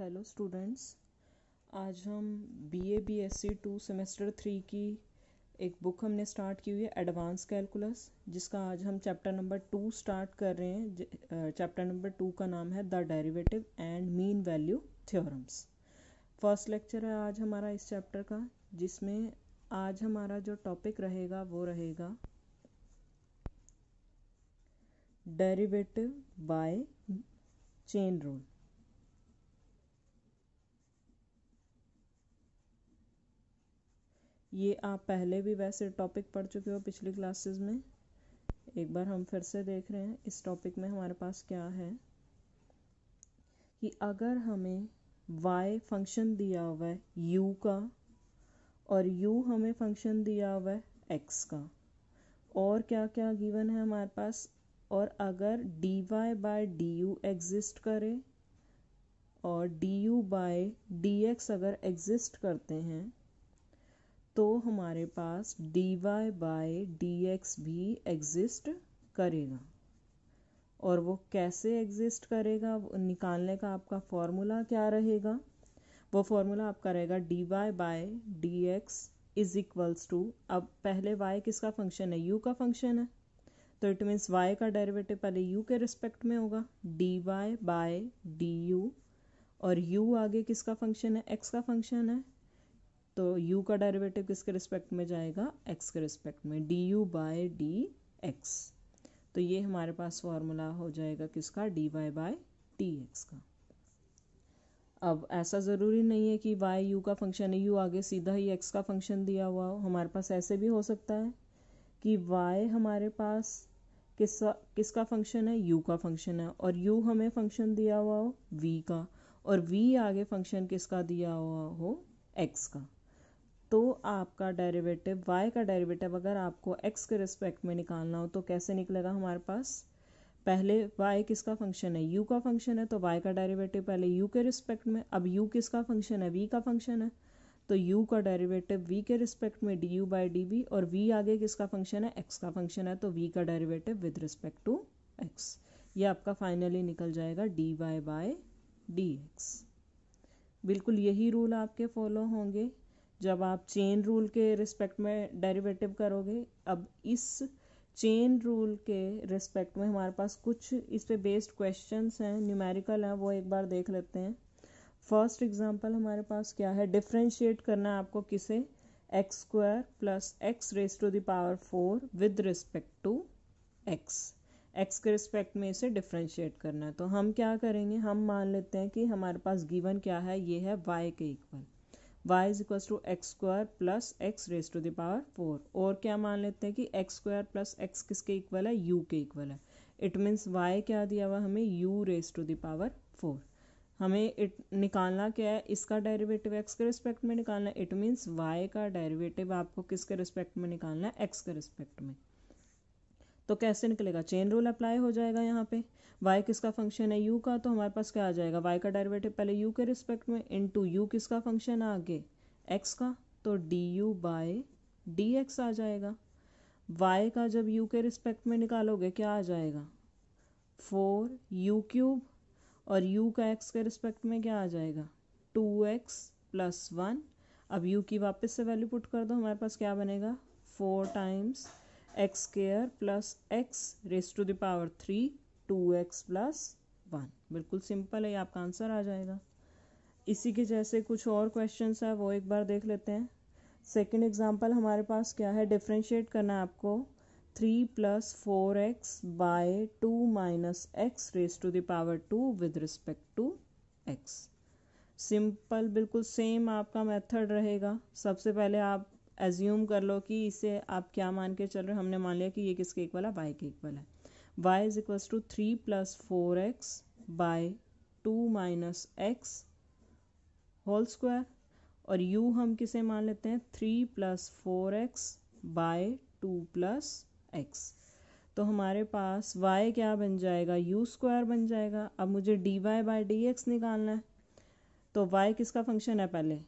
hello students आज हम B A B S C two semester three की एक बुक हमने स्टार्ट की हुई है एडवांस कैलकुलस जिसका आज हम चैप्टर नंबर टू स्टार्ट कर रहे हैं चैप्टर नंबर टू का नाम है the derivative and mean value theorems first lecture है आज हमारा इस चैप्टर का जिसमें आज हमारा जो टॉपिक रहेगा वो रहेगा डेरिवेटिव बाय चेन रूल ये आप पहले भी वैसे टॉपिक पढ़ चुके हो पिछली क्लासेस में एक बार हम फिर से देख रहे हैं इस टॉपिक में हमारे पास क्या है कि अगर हमें y फंक्शन दिया हुआ है u का और u हमें फंक्शन दिया हुआ है x का और क्या क्या गिवन है हमारे पास और अगर dy y by d exist करे और du बाय एक्स अगर एग्जिस्ट करते हैं तो हमारे पास d y by d x भी एग्ज़िस्ट करेगा और वो कैसे एग्ज़िस्ट करेगा निकालने का आपका फॉर्मूला क्या रहेगा वो फॉर्मूला आपका रहेगा d y by d x is equals to अब पहले y किसका फंक्शन है u का फंक्शन है तो इट मीन्स y का डेरिवेटिव पहले u के रिस्पेक्ट में होगा d y by d u और u आगे किसका फंक्शन है x का फंक्शन है तो u का डेरिवेटिव किसके रिस्पेक्ट में जाएगा x के रिस्पेक्ट में d u by d x तो ये हमारे पास फॉर्मूला हो जाएगा किसका d y by t x का अब ऐसा ज़रूरी नहीं है कि वाई यू का फंक्शन है यू आगे सीधा ही एक्स का फंक्शन दिया हुआ हो हमारे पास ऐसे भी हो सकता है कि वाई हमारे पास किसका किसका फंक्शन है यू का फंक्शन है और यू हमें फंक्शन दिया हुआ हो वी का और वी आगे फंक्शन किसका दिया हुआ हो एक्स का तो आपका डेरिवेटिव y का डेरिवेटिव अगर आपको x के रिस्पेक्ट में निकालना हो तो कैसे निकलेगा हमारे पास पहले y किसका फंक्शन है u का फंक्शन है तो y का डेरिवेटिव पहले u के रिस्पेक्ट में अब u किसका फंक्शन है v का फंक्शन है तो u का डेरिवेटिव v के रिस्पेक्ट में du यू बाई डी और v आगे किसका फंक्शन है x का फंक्शन है तो v का derivative with respect to x ये आपका फाइनली निकल जाएगा dy वाई बाय डी बिल्कुल यही रूल आपके फॉलो होंगे जब आप चेन रूल के रिस्पेक्ट में डेरिवेटिव करोगे अब इस चेन रूल के रिस्पेक्ट में हमारे पास कुछ इस पे बेस्ड क्वेश्चंस हैं न्यूमेरिकल हैं वो एक बार देख लेते हैं फर्स्ट एग्जांपल हमारे पास क्या है डिफ्रेंशिएट करना है आपको किसे x square plus x raise to the power four with respect to x x के रिस्पेक्ट में इसे डिफ्रेंशिएट करना है तो हम क्या करेंगे हम मान लेते हैं कि हमारे पास गिवन क्या है ये है वाई के equal y is equal to x square plus x raise to the power four और क्या मान लेते हैं कि एक्स स्क्वायर प्लस एक्स किसके इक्वल है यू के इक्वल है इट मीन्स वाई क्या दिया हुआ हमें u raise to the power four हमें इट निकालना क्या है इसका डेरिवेटिव एक्स के रिस्पेक्ट में निकालना इट मीन्स वाई का डेरिवेटिव आपको किसके रिस्पेक्ट में निकालना है एक्स के रिस्पेक्ट में तो कैसे निकलेगा चेन रूल अप्लाई हो जाएगा यहाँ पे वाई किसका फंक्शन है यू का तो हमारे पास क्या आ जाएगा वाई का डेरिवेटिव पहले यू के रिस्पेक्ट में इन टू यू किसका फंक्शन है आगे एक्स का तो d u by d x आ जाएगा वाई का जब यू के रिस्पेक्ट में निकालोगे क्या आ जाएगा फोर यू क्यूब और यू का एक्स के रिस्पेक्ट में क्या आ जाएगा टू एक्स प्लस वन अब यू की वापस से वैल्यू पुट कर दो हमारे पास क्या बनेगा four times x square plus x raise to the power three two x plus one बिल्कुल सिंपल है आपका आंसर आ जाएगा इसी के जैसे कुछ और क्वेश्चन है वो एक बार देख लेते हैं सेकेंड एग्जाम्पल हमारे पास क्या है डिफ्रेंशिएट करना है आपको three plus four x by two minus x raise to the power two with respect to x simple बिल्कुल सेम आपका मेथड रहेगा सबसे पहले आप एज्यूम कर लो कि इसे आप क्या मान के चल रहे हो हमने मान लिया कि ये किसके इक्वल है वाई के इक्वल है y is equals to three plus four x by two minus x whole square और यू हम किसे मान लेते हैं three plus four x by two plus x तो हमारे पास y क्या बन जाएगा u स्क्वायर बन जाएगा अब मुझे dy बाई डी एक्स निकालना है तो y किसका फंक्शन है पहले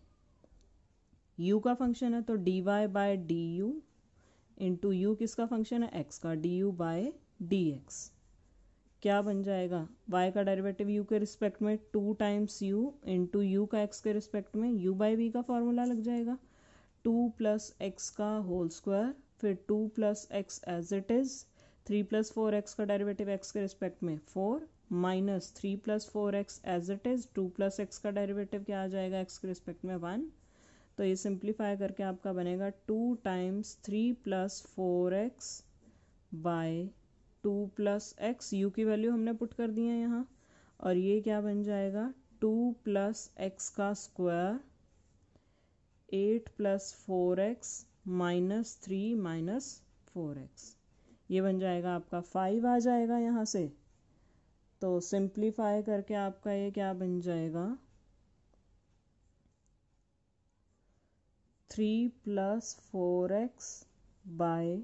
यू का फंक्शन है तो d y by d u into u किसका फंक्शन है एक्स का d u by d x क्या बन जाएगा वाई का डेरिवेटिव यू के रिस्पेक्ट में two times u into u का एक्स के रिस्पेक्ट में यू बाई वी का फॉर्मूला लग जाएगा टू प्लस एक्स का होल स्क्वायर फिर two plus x as it is three plus four x का डेरिवेटिव एक्स के रिस्पेक्ट में four minus three plus four x as it is two plus x का derivative क्या आ जाएगा x के रिस्पेक्ट में वन तो ये सिंप्लीफाई करके आपका बनेगा two times three plus four x by two plus x u की वैल्यू हमने पुट कर दी है यहाँ और ये क्या बन जाएगा टू प्लस एक्स का square eight plus four x minus three minus four x ये बन जाएगा आपका फाइव आ जाएगा यहाँ से तो सिंप्लीफाई करके आपका ये क्या बन जाएगा three plus four x by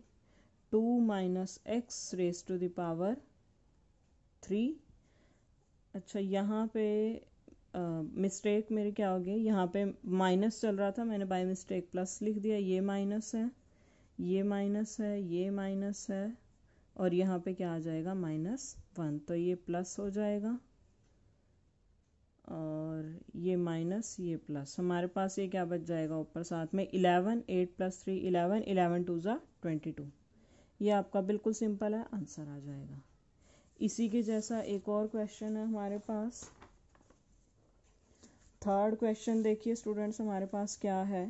two minus x raise to the power three अच्छा यहाँ पे मिस्टेक uh, मेरी क्या हो गई यहाँ पे माइनस चल रहा था मैंने बाय मिस्टेक प्लस लिख दिया ये माइनस है ये माइनस है ये माइनस है और यहाँ पे क्या आ जाएगा माइनस वन तो ये प्लस हो जाएगा और ये माइनस ये प्लस हमारे पास ये क्या बच जाएगा ऊपर साथ में eleven eight plus three eleven eleven two ज़ा ट्वेंटी टू ये आपका बिल्कुल सिंपल है आंसर आ जाएगा इसी के जैसा एक और क्वेश्चन है हमारे पास थर्ड क्वेश्चन देखिए स्टूडेंट्स हमारे पास क्या है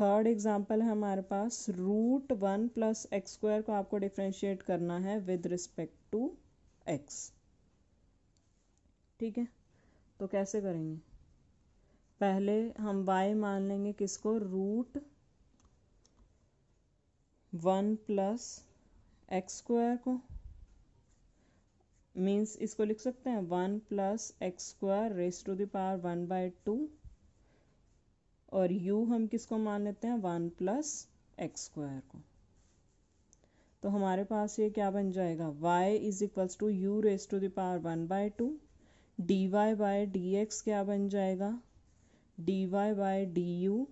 थर्ड एग्जाम्पल है हमारे पास root one plus x square को आपको डिफ्रेंशिएट करना है विद रिस्पेक्ट टू एक्स ठीक है तो कैसे करेंगे पहले हम y मान लेंगे किसको root one plus x square को मीन्स इसको लिख सकते हैं one plus x square raise to the power one by two और u हम किसको मान लेते हैं वन प्लस एक्स स्क्वायर को तो हमारे पास ये क्या बन जाएगा y is equals to u raise to the power one by two d y by d x क्या बन जाएगा d y by d u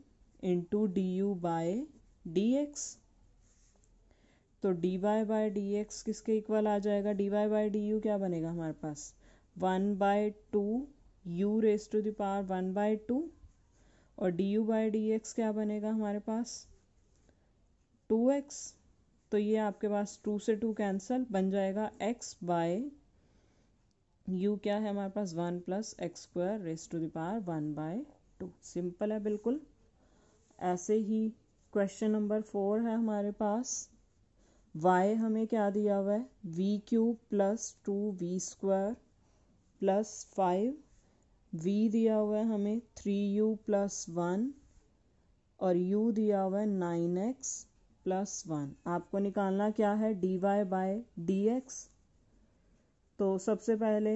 into d u by d x तो d y by d x किसके equal आ जाएगा d y by d u क्या बनेगा हमारे पास one by two u raise to the power one by two और d u by d x क्या बनेगा हमारे पास टू एक्स तो ये आपके पास टू से टू कैंसिल बन जाएगा एक्स बाय यू क्या है हमारे पास one plus x square raise to the power one by two simple है बिल्कुल ऐसे ही क्वेश्चन नंबर फोर है हमारे पास वाई हमें क्या दिया हुआ है v cube plus two v square plus five v दिया हुआ है हमें थ्री यू प्लस वन और यू दिया हुआ है नाइन एक्स प्लस वन आपको निकालना क्या है d y by d x तो सबसे पहले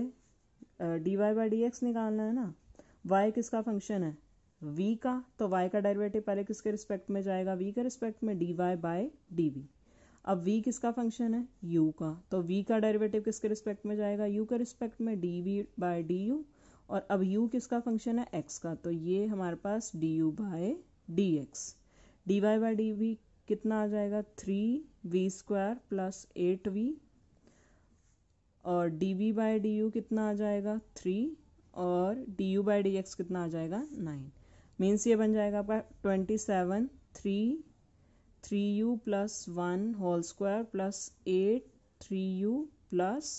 d y by d x निकालना है ना वाई किसका फंक्शन है वी का तो वाई का डेरिवेटिव पहले किसके रिस्पेक्ट में जाएगा वी के रिस्पेक्ट में d y by d v अब वी किसका फंक्शन है यू का तो वी का डेरिवेटिव किसके रिस्पेक्ट में जाएगा यू के रिस्पेक्ट में d v by d u और अब यू किसका फंक्शन है एक्स का तो ये हमारे पास d u by d x d y by d v कितना आ जाएगा three v square plus eight v और d v by d u कितना आ जाएगा थ्री और d u by d x कितना आ जाएगा नाइन मीन्स ये बन जाएगा आपका twenty seven three three u plus one whole square plus eight three u plus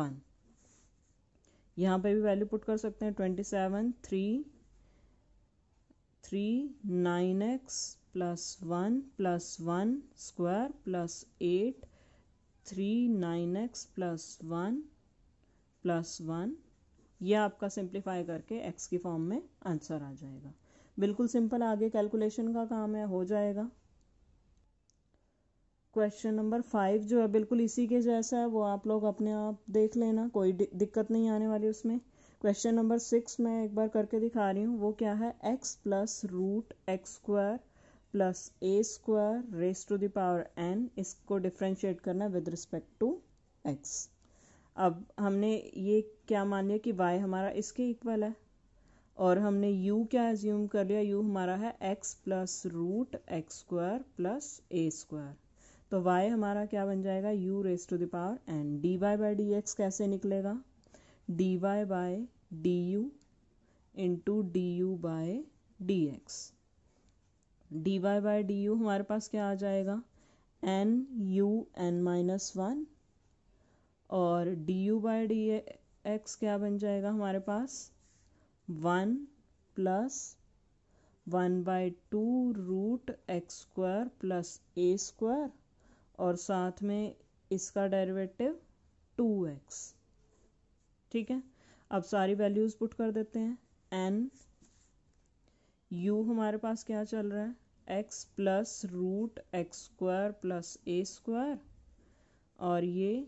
one यहाँ पे भी वैल्यू पुट कर सकते हैं twenty seven three three nine x plus one plus one square plus eight three nine x plus one plus one ये आपका simplify करके x की फॉर्म में आंसर आ जाएगा बिल्कुल सिंपल आगे कैलकुलेशन का काम है हो जाएगा क्वेश्चन नंबर फाइव जो है बिल्कुल इसी के जैसा है वो आप लोग अपने आप देख लेना कोई दिक्कत नहीं आने वाली उसमें क्वेश्चन नंबर सिक्स मैं एक बार करके दिखा रही हूँ वो क्या है x plus root x square plus a square raise to the power n इसको डिफ्रेंशिएट करना विद रिस्पेक्ट टू एक्स अब हमने ये क्या मान लिया कि वाई हमारा इसके इक्वल है और हमने यू क्या एज्यूम कर लिया यू हमारा है x plus root x square plus a square तो वाई हमारा क्या बन जाएगा u raise to the power n d y by d x कैसे निकलेगा d y by d u into d u by d x d y by d u हमारे पास क्या आ जाएगा n u n minus one और d u by d x क्या बन जाएगा हमारे पास one plus one by two root x square plus a square और साथ में इसका डेरिवेटिव टू एक्स ठीक है अब सारी वैल्यूज़ पुट कर देते हैं एन यू हमारे पास क्या चल रहा है x plus root x square plus a square और ये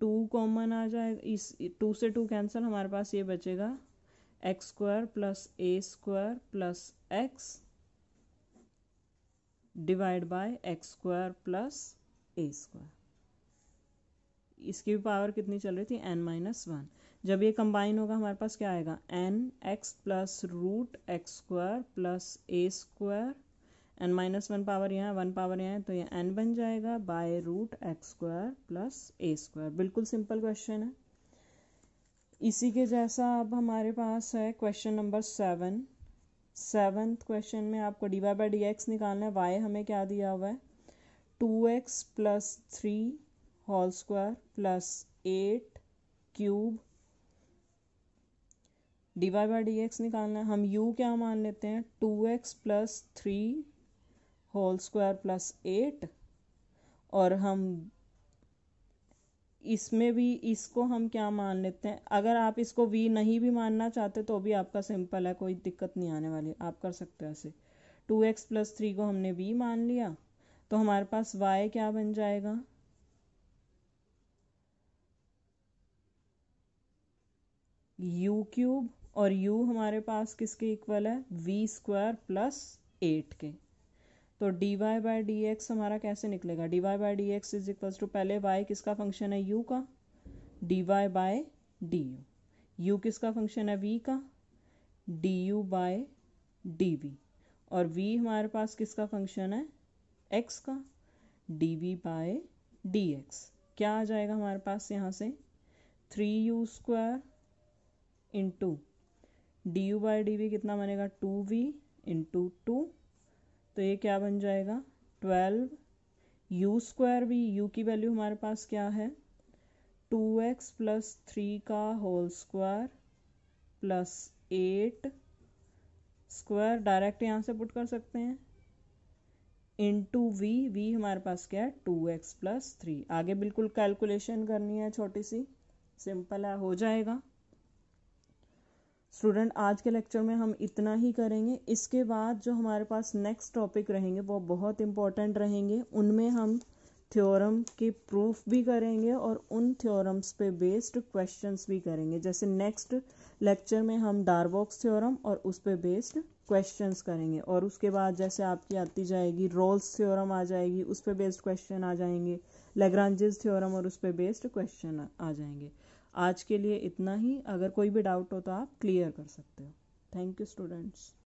टू कॉमन आ जाएगा इस टू से टू कैंसिल हमारे पास ये बचेगा x square plus a square plus x divide by x square plus a square इसकी भी पावर कितनी चल रही थी एन माइनस वन जब ये कंबाइन होगा हमारे पास क्या आएगा n x plus root x square plus a square n minus one power यहाँ वन पावर यहाँ तो ये एन बन जाएगा by root x square plus a square बिल्कुल सिंपल क्वेश्चन है इसी के जैसा अब हमारे पास है question number seven seventh question में आपको d y by d x निकालना है वाई हमें क्या दिया हुआ है two x plus three whole square plus eight cube d y by d x निकालना है हम यू क्या मान लेते हैं two x plus three whole square plus eight और हम इसमें भी इसको हम क्या मान लेते हैं अगर आप इसको v नहीं भी मानना चाहते तो भी आपका सिंपल है कोई दिक्कत नहीं आने वाली आप कर सकते हो ऐसे टू एक्स प्लस थ्री को हमने v मान लिया तो हमारे पास y क्या बन जाएगा यू क्यूब और u हमारे पास किसके इक्वल है वी स्क्वायर प्लस एट के तो d y by d x हमारा कैसे निकलेगा d y by d x is equal to पहले वाई किसका फंक्शन है यू का d y by d u u किसका फंक्शन है वी का d u by d v और वी हमारे पास किसका फंक्शन है एक्स का d v by d x क्या आ जाएगा हमारे पास यहाँ से three u square into d u by d v कितना बनेगा टू वी इंटू टू तो ये क्या बन जाएगा twelve u square v u की वैल्यू हमारे पास क्या है टू एक्स प्लस थ्री का whole square plus eight square direct यहाँ से पुट कर सकते हैं इन टू वी वी हमारे पास क्या है टू एक्स प्लस थ्री आगे बिल्कुल कैलकुलेशन करनी है छोटी सी सिंपल है हो जाएगा स्टूडेंट आज के लेक्चर में हम इतना ही करेंगे इसके बाद जो हमारे पास नेक्स्ट टॉपिक रहेंगे वो बहुत इम्पॉर्टेंट रहेंगे उनमें हम थ्योरम के प्रूफ भी करेंगे और उन थ्योरम्स पे बेस्ड क्वेश्चंस भी करेंगे जैसे नेक्स्ट लेक्चर में हम डारबॉक्स थ्योरम और उस पर बेस्ड क्वेश्चंस करेंगे और उसके बाद जैसे आपकी आती जाएगी रोल्स थ्योरम आ जाएगी उस पर बेस्ड क्वेश्चन आ जाएंगे लेग्रांजेस थ्योरम और उस पर बेस्ड क्वेश्चन आ जाएंगे आज के लिए इतना ही अगर कोई भी डाउट हो तो आप क्लियर कर सकते हो थैंक यू स्टूडेंट्स